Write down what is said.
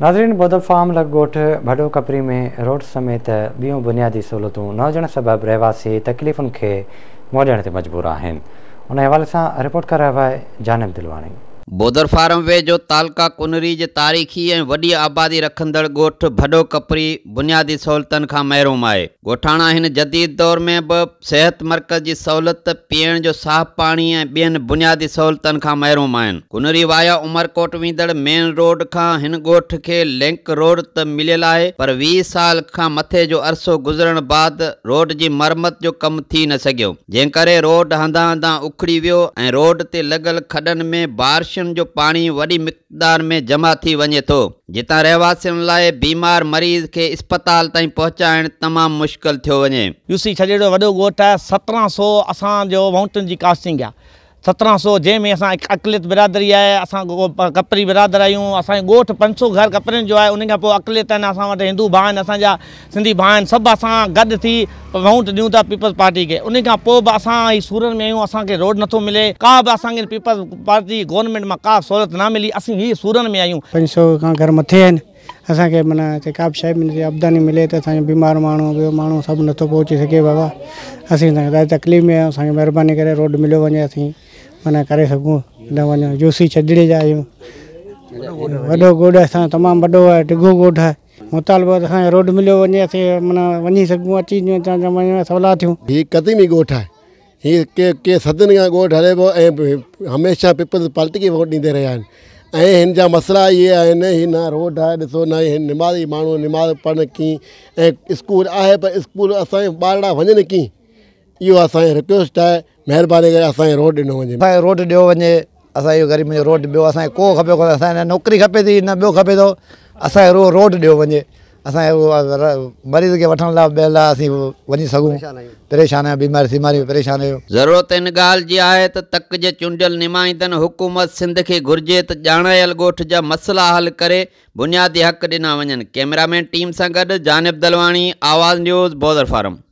नाज़रीन बौध फार्म लॻ ॻोठु भॾो कपरी में रोड समेत ॿियूं बुनियादी सहूलियतूं न हुजण सबबि रहवासी तकलीफ़ुनि खे मोॾण ते मजबूर आहिनि उन हवाले सां रिपोर्ट करियो आहे जानब दिलवाणी बोदर फार्म वे जो तालका कुनरी जे तारीख़ी ऐं वॾी आबादी रखंदड़ ॻोठु भॾो कपरी बुनियादी सहूलियतुनि का महरूम है गोठाना इन जदीद दौर में भी सेहत मर्कज़ जी सहूलियत पीअण जो साफ़ पानी ऐं ॿियनि बुनियादी सहूलियतुनि का महरूम आहिनि कुनरी वाया उमरकोट वेंदड़ मेन रोड का इन ॻोठ के लिंक रोड त मिलियल आहे पर वीह साल का मथे जो अरसो गुज़रण बाद रोड की मरम्मत जो कमु थी न सघियो जंहिं रोड हंधा हंधा उखड़ी वो रोड से लगल खडन में बारिश पोटाशियम जो पाणी वॾी मिक़दार में जमा थी वञे थो जितां रहवासियुनि लाइ बीमार मरीज़ के अस्पताल ताईं पहुचाइणु तमामु मुश्किल थियो वञे यूसी छॾे वॾो ॻोठु आहे सत्रहं सौ असांजो माउंटेन जी कास्टिंग आहे सत्रह सौ जैमें असां अकलियत बिरादरी आहे असां कपरी बिरादर आहियूं असांजो ॻोठु पंज सौ घर कपड़न जो है उन खां पोइ अकलियत आहिनि असां वटि हिंदू भाउ आहिनि सिंधी भाउ आहिनि सभु असां थी वोट ॾियूं था पीपल्स पार्टी के उन खां पोइ सूरत में आहियूं असांखे रोड नथो मिले का भी असांखे पीपल्स पार्टी गवर्नमेंट में का सहूलियत न मिली असीं ई सूरत में आहियूं पंज सौ खां घर मथे आहिनि असांखे माना का बि शइ मिले अबदानी मिले त असांजो बीमार माण्हू ॿियो माण्हू सभु नथो पहुची सघे बाबा असीं तकलीफ़ में आहियूं असांखे रोड मिलो वञे असीं माना करे सघूं न वञो जोसी छजड़ी जा आहियूं वॾो असांजो तमामु वॾो आहे आहे मुतालबो असांजो रोड मिलियो वञे माना वञी सघूं अची वञूं सवला थियूं हीअ क़दीमी ॻोठ आहे हीअ के के सदियुनि खां ॻोठु हले पियो ऐं हमेशह पीपल्स पार्टी खे वोट ॾींदे रहिया आहिनि ऐं हिन जा मसला इहे आहिनि ही न रोड आहे ॾिसो न निमाज़ी माण्हू निमाज पढ़नि कीअं ऐं स्कूल आहे पर स्कूल असांजे ॿार वञनि कीअं इहो असांजी रिक्वेस्ट आहे असांखे रोड रोड ॾियो वञे असांजो ग़रीबी रोड ॾियो असांखे को खपे असांखे नौकिरी खपे थी न ॿियो खपे थो असांखे रोड ॾियो वञे असांजे मरीज़ खे वठण लाइ ॿियनि लाइ असीं वञी सघूं परेशान आहियूं बीमारी सीमारी परेशान आहियूं ज़रूरत इन ॻाल्हि जी आहे त तक जे चूंडियल निमाईंदा हुकूमत सिंध खे घुरिजे त ॼाणायल गोठ जा मसला हल करे बुनियादी हक़ ॾिना वञनि कैमरामैन टीम सां गॾु जानिब दलवाणी आवाज़ न्यूज़ बोदर फार्म